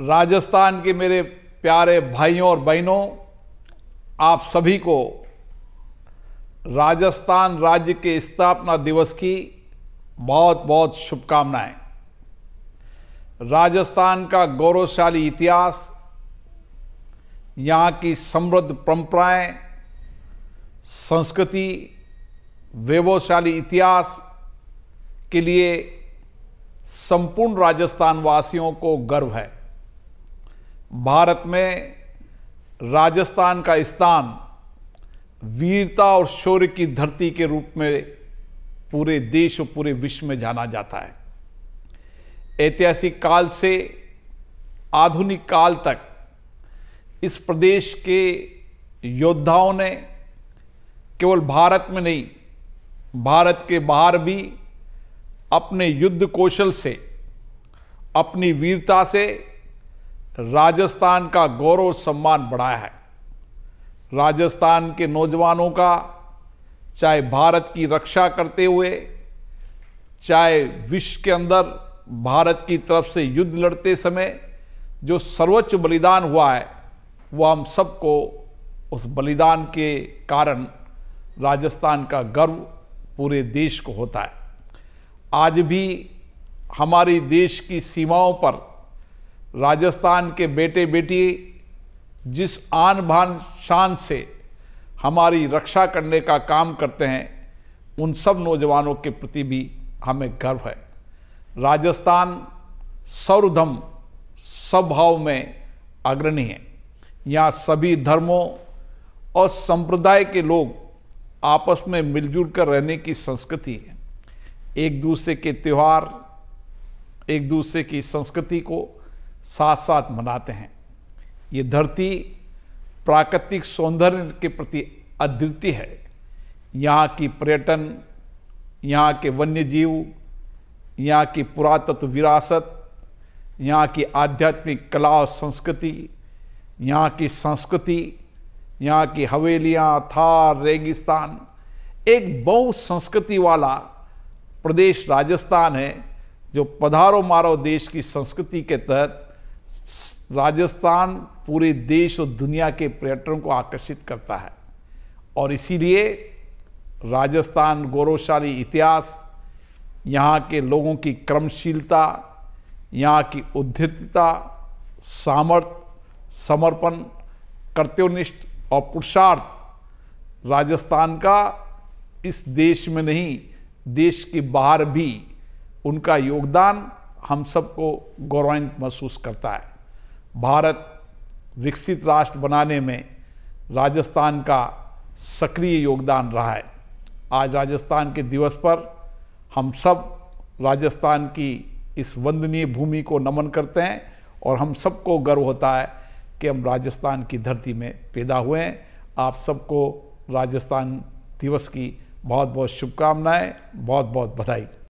राजस्थान के मेरे प्यारे भाइयों और बहनों आप सभी को राजस्थान राज्य के स्थापना दिवस की बहुत बहुत शुभकामनाएं राजस्थान का गौरवशाली इतिहास यहाँ की समृद्ध परंपराएं संस्कृति वैभवशाली इतिहास के लिए संपूर्ण राजस्थान वासियों को गर्व है भारत में राजस्थान का स्थान वीरता और शौर्य की धरती के रूप में पूरे देश और पूरे विश्व में जाना जाता है ऐतिहासिक काल से आधुनिक काल तक इस प्रदेश के योद्धाओं ने केवल भारत में नहीं भारत के बाहर भी अपने युद्ध कौशल से अपनी वीरता से राजस्थान का गौरव सम्मान बढ़ाया है राजस्थान के नौजवानों का चाहे भारत की रक्षा करते हुए चाहे विश्व के अंदर भारत की तरफ से युद्ध लड़ते समय जो सर्वोच्च बलिदान हुआ है वह हम सबको उस बलिदान के कारण राजस्थान का गर्व पूरे देश को होता है आज भी हमारी देश की सीमाओं पर राजस्थान के बेटे बेटी जिस आन भान शान से हमारी रक्षा करने का काम करते हैं उन सब नौजवानों के प्रति भी हमें गर्व है राजस्थान सर्वधम स्वभाव में अग्रणी है यहाँ सभी धर्मों और संप्रदाय के लोग आपस में मिलजुल कर रहने की संस्कृति है एक दूसरे के त्यौहार एक दूसरे की संस्कृति को साथ साथ मनाते हैं ये धरती प्राकृतिक सौंदर्य के प्रति अद्वितीय है यहाँ की पर्यटन यहाँ के वन्य जीव यहाँ की पुरातत्व विरासत यहाँ की आध्यात्मिक कला और संस्कृति यहाँ की संस्कृति यहाँ की हवेलियाँ थार रेगिस्तान एक बहु संस्कृति वाला प्रदेश राजस्थान है जो पधारो मारो देश की संस्कृति के तहत राजस्थान पूरे देश और दुनिया के पर्यटन को आकर्षित करता है और इसीलिए राजस्थान गौरवशाली इतिहास यहाँ के लोगों की क्रमशीलता यहाँ की उद्यतता सामर्थ्य समर्पण कर्तव्यनिष्ठ और पुरुषार्थ राजस्थान का इस देश में नहीं देश के बाहर भी उनका योगदान हम सबको गौरवान्वित महसूस करता है भारत विकसित राष्ट्र बनाने में राजस्थान का सक्रिय योगदान रहा है आज राजस्थान के दिवस पर हम सब राजस्थान की इस वंदनीय भूमि को नमन करते हैं और हम सबको गर्व होता है कि हम राजस्थान की धरती में पैदा हुए हैं आप सबको राजस्थान दिवस की बहुत बहुत शुभकामनाएं बहुत बहुत बधाई